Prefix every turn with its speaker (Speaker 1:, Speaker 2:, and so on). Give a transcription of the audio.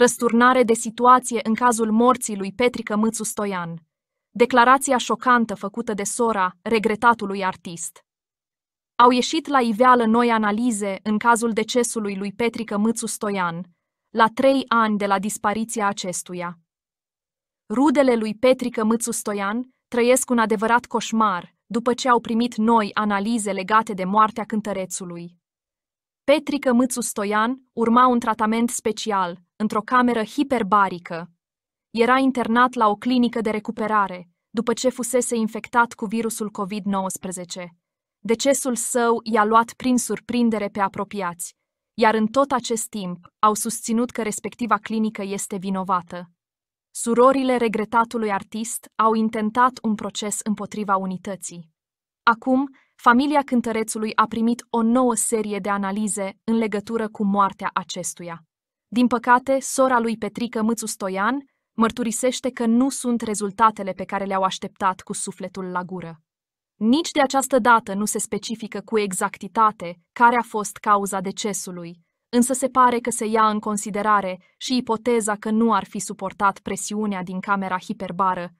Speaker 1: Răsturnare de situație în cazul morții lui Petrică Mâțu Stoian. Declarația șocantă făcută de sora regretatului artist. Au ieșit la iveală noi analize în cazul decesului lui Petrică Mâțu Stoian, la trei ani de la dispariția acestuia. Rudele lui Petrică Mâțu Stoian trăiesc un adevărat coșmar după ce au primit noi analize legate de moartea cântărețului. Petrică Mâțu Stoian urma un tratament special, într-o cameră hiperbarică. Era internat la o clinică de recuperare, după ce fusese infectat cu virusul COVID-19. Decesul său i-a luat prin surprindere pe apropiați, iar în tot acest timp au susținut că respectiva clinică este vinovată. Surorile regretatului artist au intentat un proces împotriva unității. Acum, familia cântărețului a primit o nouă serie de analize în legătură cu moartea acestuia. Din păcate, sora lui Petrică Mățu Stoian mărturisește că nu sunt rezultatele pe care le-au așteptat cu sufletul la gură. Nici de această dată nu se specifică cu exactitate care a fost cauza decesului, însă se pare că se ia în considerare și ipoteza că nu ar fi suportat presiunea din camera hiperbară